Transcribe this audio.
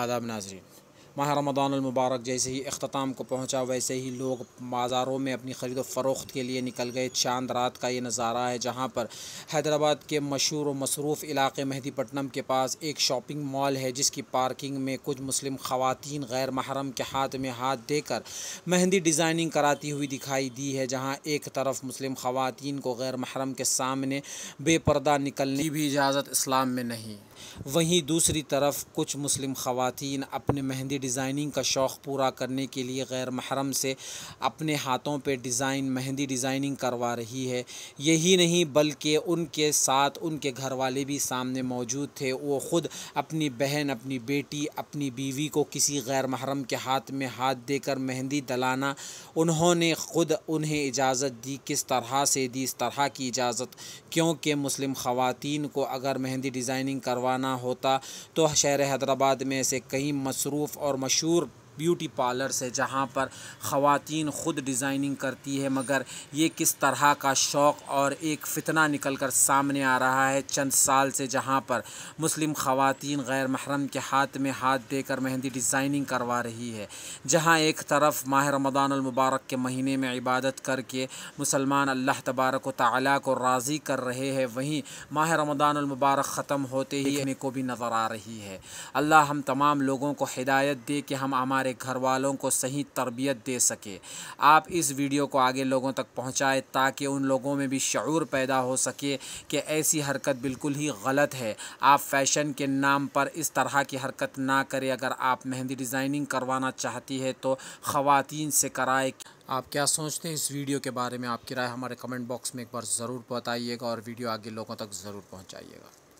आदाब नाजरीन माह रमदान मुबारक जैसे ही अख्ताम को पहुँचा वैसे ही लोग बाज़ारों में अपनी ख़रीद फ़रोख्त के लिए निकल गए चांद रात का ये नज़ारा है जहाँ पर हैदराबाद के मशहूर व मसरूफ़ इलाके मेहदीपट्टनम के पास एक शॉपिंग मॉल है जिसकी पार्किंग में कुछ मुस्लिम ख़वान गैर महरम के हाथ में हाथ देकर मेहंदी डिज़ाइनिंग कराती हुई दिखाई दी है जहाँ एक तरफ मुस्लिम ख़वान को गैर महरम के सामने बेपर्दा निकलने की भी इजाज़त इस्लाम में नहीं वहीं दूसरी तरफ कुछ मुस्लिम ख़वान अपने मेहंदी डिज़ाइनिंग का शौक़ पूरा करने के लिए गैर महरम से अपने हाथों पर डिज़ाइन मेहंदी डिज़ाइनिंग करवा रही है यही नहीं बल्कि उनके साथ उनके घर वाले भी सामने मौजूद थे वो ख़ुद अपनी बहन अपनी बेटी अपनी बीवी को किसी गैर महरम के हाथ में हाथ देकर मेहंदी दलाना उन्होंने ख़ुद उन्हें इजाज़त दी किस तरह से दी इस तरह की इजाज़त क्योंकि मुस्लिम ख़वान को अगर मेहंदी डिज़ाइनिंग करवाना ना होता तो शहर हैदराबाद में ऐसे कई मसरूफ़ और मशहूर ब्यूटी पार्लर्स है जहाँ पर ख़वान ख़ुद डिज़ाइनिंग करती है मगर ये किस तरह का शौक़ और एक फ़ितना निकल कर सामने आ रहा है चंद साल से जहाँ पर मुस्लिम ख़वान गैर महरम के हाथ में हाथ देकर मेहंदी डिज़ाइनिंग करवा रही है जहाँ एक तरफ माह रमदानमबारक के महीने में इबादत करके मुसलमान अल्लाह तबारक तला को राज़ी कर रहे हैं वहीं माह रमदानमबारक ख़त्म होते ही को भी नज़र आ रही है अल्लाह हम तमाम लोगों को हिदायत दे कि हम हमारे हमारे घर वालों को सही तरबियत दे सके आप इस वीडियो को आगे लोगों तक पहुँचाएँ ताकि उन लोगों में भी शूर पैदा हो सके कि ऐसी हरकत बिल्कुल ही गलत है आप फैशन के नाम पर इस तरह की हरकत ना करें अगर आप मेहंदी डिज़ाइनिंग करवाना चाहती है तो ख़वातीन से कराए आप क्या सोचते हैं इस वीडियो के बारे में आपकी राय हमारे कमेंट बॉक्स में एक बार ज़रूर बताइएगा और वीडियो आगे लोगों तक ज़रूर पहुँचाइएगा